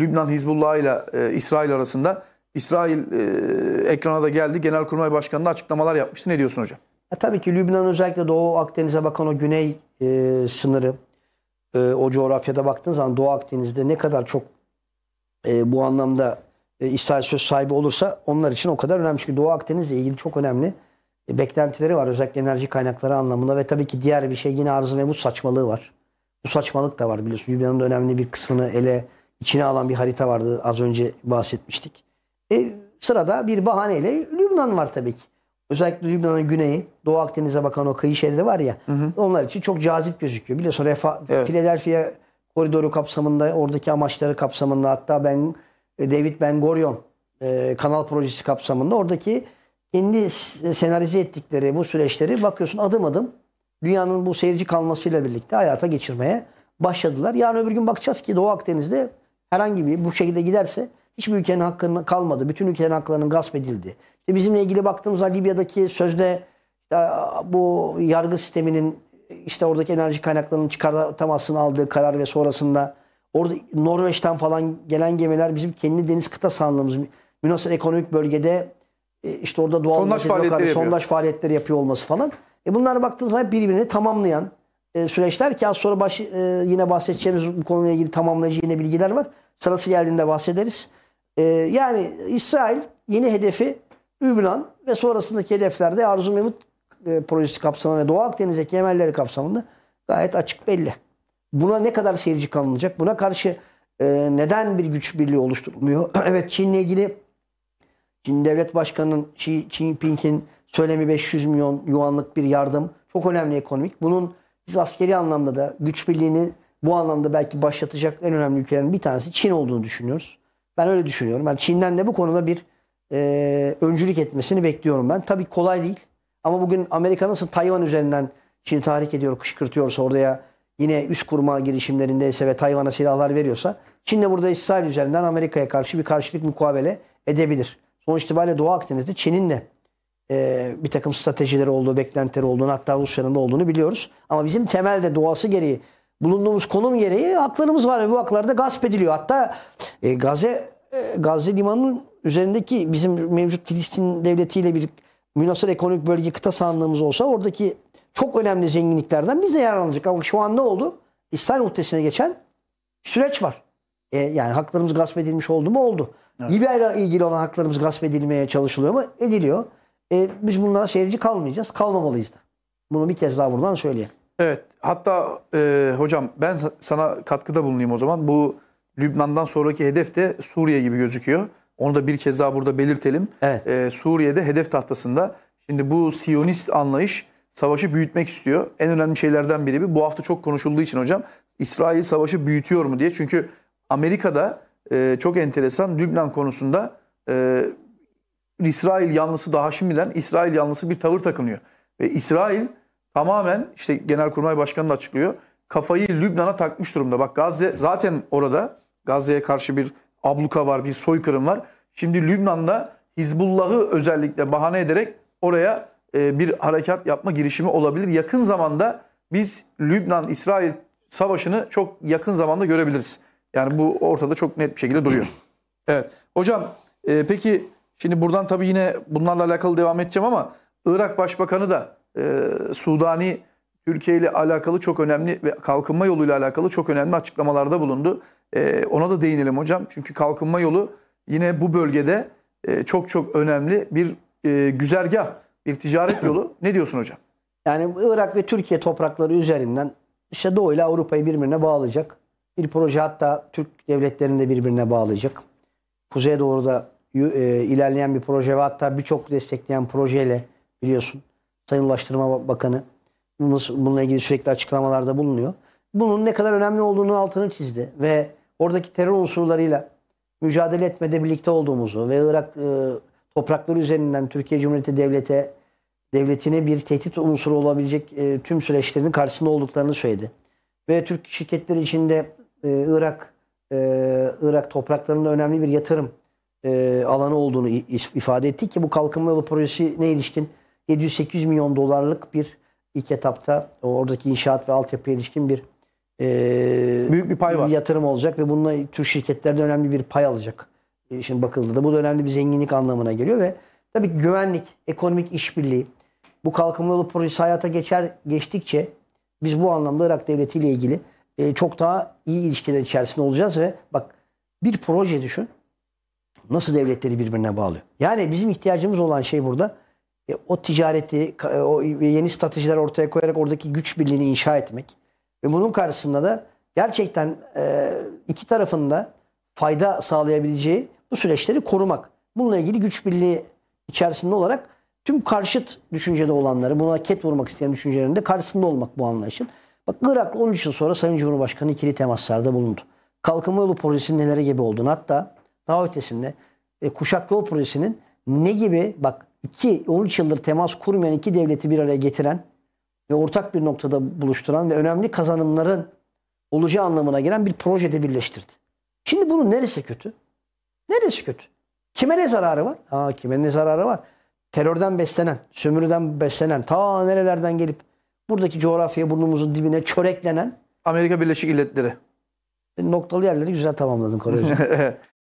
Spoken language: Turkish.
Lübnan Hizbullah ile e, İsrail arasında. İsrail e, ekrana da geldi. Genelkurmay Başkanı da açıklamalar yapmıştı. Ne diyorsun hocam? E, tabii ki Lübnan özellikle Doğu Akdeniz'e bakan o güney e, sınırı e, o coğrafyada baktığınız zaman Doğu Akdeniz'de ne kadar çok e, bu anlamda e, İsrail söz sahibi olursa onlar için o kadar önemli. Çünkü Doğu Akdeniz'le ilgili çok önemli e, beklentileri var. Özellikle enerji kaynakları anlamında ve tabii ki diğer bir şey yine arzı ve bu saçmalığı var. Bu saçmalık da var biliyorsun. Lübnan'ın önemli bir kısmını ele içine alan bir harita vardı. Az önce bahsetmiştik. E, sırada bir bahaneyle Lübnan var tabii ki. Özellikle Lübnan'ın güneyi, Doğu Akdeniz'e bakan o kıyı şeridi var ya. Hı hı. Onlar için çok cazip gözüküyor. Biliyorsun Refa, evet. Philadelphia koridoru kapsamında, oradaki amaçları kapsamında hatta ben e, David Ben Gurion e, kanal projesi kapsamında oradaki kendi senarize ettikleri bu süreçleri bakıyorsun adım adım dünyanın bu seyirci kalmasıyla birlikte hayata geçirmeye başladılar. Yarın öbür gün bakacağız ki Doğu Akdeniz'de herhangi bir bu şekilde giderse hiçbir ülkenin hakkının kalmadı. Bütün ülkelerin haklarının gasp edildi. İşte bizimle ilgili baktığımızda Libya'daki sözde bu yargı sisteminin işte oradaki enerji kaynaklarının çıkartamasını aldığı karar ve sonrasında orada Norveç'ten falan gelen gemiler bizim kendi deniz kıta sandığımız münasır ekonomik bölgede e, işte orada doğal sondaj faaliyetleri, yapıyor. sondaj faaliyetleri yapıyor olması falan. E bunlara baktığınız zaman birbirini tamamlayan e, süreçler ki az sonra baş, e, yine bahsedeceğimiz bu konuyla ilgili tamamlayıcı yine bilgiler var. Sırası geldiğinde bahsederiz. E, yani İsrail yeni hedefi Übnan ve sonrasındaki hedeflerde Arzu Mevut projesi kapsamında ve Doğu Akdeniz'e kemerleri kapsamında gayet açık belli. Buna ne kadar seyirci kalınacak? Buna karşı neden bir güç birliği oluşturulmuyor? evet Çin'le ilgili Çin Devlet Başkanı'nın Xi Jinping'in söylemi 500 milyon yuanlık bir yardım. Çok önemli ekonomik. Bunun biz askeri anlamda da güç birliğini bu anlamda belki başlatacak en önemli ülkelerin bir tanesi Çin olduğunu düşünüyoruz. Ben öyle düşünüyorum. Yani Çin'den de bu konuda bir e, öncülük etmesini bekliyorum ben. Tabii kolay değil. Ama bugün Amerika nasıl Tayvan üzerinden Çin'i tahrik ediyor, kışkırtıyorsa oraya yine üst kurma girişimlerindeyse ve Tayvan'a silahlar veriyorsa Çin de burada İsrail üzerinden Amerika'ya karşı bir karşılık mukabele edebilir. Sonuç itibariyle Doğu Akdeniz'de Çin'in de e, bir takım stratejileri olduğu, beklentileri olduğunu hatta Rusya'nın da olduğunu biliyoruz. Ama bizim temelde doğası gereği bulunduğumuz konum gereği haklarımız var ve bu haklar da gasp ediliyor. Hatta e, Gazze e, Gazze limanının üzerindeki bizim mevcut Filistin devletiyle bir münasır ekonomik bölge kıta sandığımız olsa oradaki çok önemli zenginliklerden biz de yararlanacak. Ama şu an ne oldu? İsrail muhtesine geçen süreç var. E, yani haklarımız gasp edilmiş oldu mu? Oldu. Evet. Libya ile ilgili olan haklarımız gasp edilmeye çalışılıyor mu? Ediliyor. E, biz bunlara seyirci kalmayacağız. Kalmamalıyız da. Bunu bir kez daha buradan söyleyeyim. Evet. Hatta e, hocam ben sana katkıda bulunayım o zaman. Bu Lübnan'dan sonraki hedef de Suriye gibi gözüküyor. Onu da bir kez daha burada belirtelim. Evet. E, Suriye'de hedef tahtasında şimdi bu Siyonist anlayış savaşı büyütmek istiyor. En önemli şeylerden biri bir. Bu hafta çok konuşulduğu için hocam İsrail savaşı büyütüyor mu diye. Çünkü Amerika'da e, çok enteresan Lübnan konusunda e, İsrail yanlısı daha şimdiden İsrail yanlısı bir tavır takınıyor. Ve İsrail tamamen işte Genelkurmay Başkanı da açıklıyor. Kafayı Lübnan'a takmış durumda. Bak Gazze zaten orada Gazze'ye karşı bir abluka var, bir soykırım var. Şimdi Lübnan'da Hizbullah'ı özellikle bahane ederek oraya e, bir harekat yapma girişimi olabilir. Yakın zamanda biz Lübnan-İsrail savaşını çok yakın zamanda görebiliriz. Yani bu ortada çok net bir şekilde duruyor. Evet. Hocam e, peki Şimdi buradan tabii yine bunlarla alakalı devam edeceğim ama Irak Başbakanı da e, Sudani Türkiye ile alakalı çok önemli ve kalkınma yoluyla alakalı çok önemli açıklamalarda bulundu. E, ona da değinelim hocam. Çünkü kalkınma yolu yine bu bölgede e, çok çok önemli bir e, güzergah, bir ticaret yolu. Ne diyorsun hocam? Yani Irak ve Türkiye toprakları üzerinden işte Doğu ile Avrupa'yı birbirine bağlayacak. Bir proje hatta Türk devletlerini de birbirine bağlayacak. Kuzeye doğru da e, ilerleyen bir proje ve hatta birçok destekleyen projeyle biliyorsun Sayın Ulaştırma Bakanı bununla ilgili sürekli açıklamalarda bulunuyor. Bunun ne kadar önemli olduğunu altını çizdi ve oradaki terör unsurlarıyla mücadele etmede birlikte olduğumuzu ve Irak e, toprakları üzerinden Türkiye Cumhuriyeti Devleti devletine bir tehdit unsuru olabilecek e, tüm süreçlerin karşısında olduklarını söyledi. Ve Türk şirketleri içinde e, Irak e, Irak topraklarında önemli bir yatırım e, alanı olduğunu ifade etti ki bu kalkınma yolu projesine ilişkin 700-800 milyon dolarlık bir ilk etapta oradaki inşaat ve altyapıya ilişkin bir e, büyük bir pay var. Yatırım olacak ve bununla Türk şirketlerde önemli bir pay alacak. E, şimdi bakıldı da bu da önemli bir zenginlik anlamına geliyor ve tabii güvenlik, ekonomik işbirliği bu kalkınma yolu projesi hayata geçer geçtikçe biz bu anlamda Irak devletiyle ilgili e, çok daha iyi ilişkiler içerisinde olacağız ve bak bir proje düşün Nasıl devletleri birbirine bağlıyor? Yani bizim ihtiyacımız olan şey burada e, o ticareti, e, o yeni stratejiler ortaya koyarak oradaki güç birliğini inşa etmek. Ve bunun karşısında da gerçekten e, iki tarafında fayda sağlayabileceği bu süreçleri korumak. Bununla ilgili güç birliği içerisinde olarak tüm karşıt düşüncede olanları, buna ket vurmak isteyen düşüncelerin de karşısında olmak bu anlayışın. Bak Irak'la 13 yıl sonra Sayın Cumhurbaşkanı ikili temaslarda bulundu. Kalkınma yolu projesinin nelere gibi olduğunu hatta daha ötesinde e, Kuşak Yol Projesi'nin ne gibi bak 2 13 yıldır temas kurmayan iki devleti bir araya getiren ve ortak bir noktada buluşturan ve önemli kazanımların olacağı anlamına gelen bir projede birleştirdi. Şimdi bunun neresi kötü? Neresi kötü? Kime ne zararı var? Ha, kime ne zararı var? Terörden beslenen, sömürüden beslenen, ta nerelerden gelip buradaki coğrafya burnumuzun dibine çöreklenen Amerika Birleşik Devletleri e, noktalı yerleri güzel tamamladın Koraycığım.